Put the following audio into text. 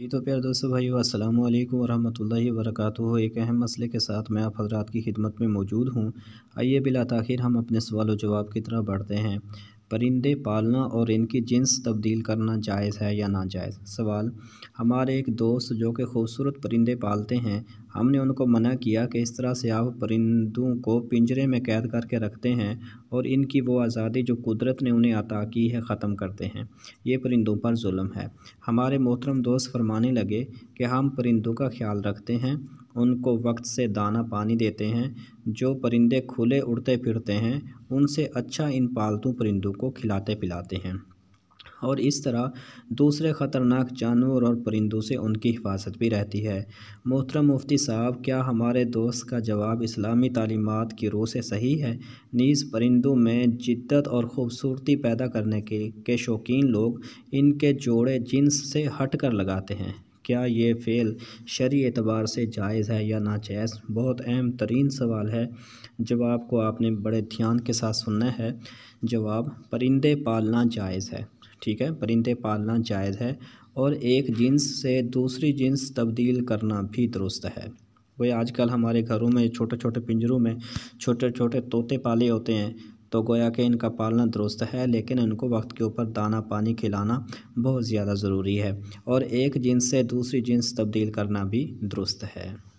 जी तो प्यार दोस्तों भाई अस्सलाम वालेकुम वरहमतुल्लाहि एक अहम मसले के साथ मैं आप हजरात की खिदमत में मौजूद हूँ आइए बिला तखिर हम अपने सवाल और जवाब की तरफ बढ़ते हैं परिंदे पालना और इनकी जिन्स तब्दील करना जायज़ है या ना जायज़ सवाल हमारे एक दोस्त जो कि खूबसूरत परिंदे पालते हैं हमने उनको मना किया कि इस तरह से आप परिंदों को पिंजरे में कैद करके रखते हैं और इनकी वो आज़ादी जो कुदरत ने उन्हें अता की है ख़त्म करते हैं ये परिंदों पर जुल्म है हमारे मोहतरम दोस्त फरमाने लगे कि हम परिंदों का ख्याल रखते हैं उनको वक्त से दाना पानी देते हैं जो परिंदे खुले उड़ते फिरते हैं उनसे अच्छा इन पालतू परिंदों को खिलाते पिलाते हैं और इस तरह दूसरे ख़तरनाक जानवर और परिंदों से उनकी हिफाजत भी रहती है मोहतरम मुफ्ती साहब क्या हमारे दोस्त का जवाब इस्लामी तालीमत की रोह से सही है नीज़ परिंदों में जिद्दत और ख़ूबसूरती पैदा करने के, के शौकीन लोग इनके जोड़े जिन्स से हट कर लगाते हैं क्या ये फ़ेल शरी एतबार से जायज़ है या नाजायज़ बहुत अहम तरीन सवाल है जवाब को आपने बड़े ध्यान के साथ सुनना है जवाब परिंदे पालना जायज़ है ठीक है परिंदे पालना जायज़ है और एक जींस से दूसरी जींस तब्दील करना भी दुरुस्त है वही आजकल हमारे घरों में छोटे छोटे पिंजरों में छोटे छोटे तोते पाले होते हैं तो गोया कि इनका पालना दुरुस्त है लेकिन इनको वक्त के ऊपर दाना पानी खिलाना बहुत ज़्यादा ज़रूरी है और एक जींस से दूसरी जींस तब्दील करना भी दुरुस्त है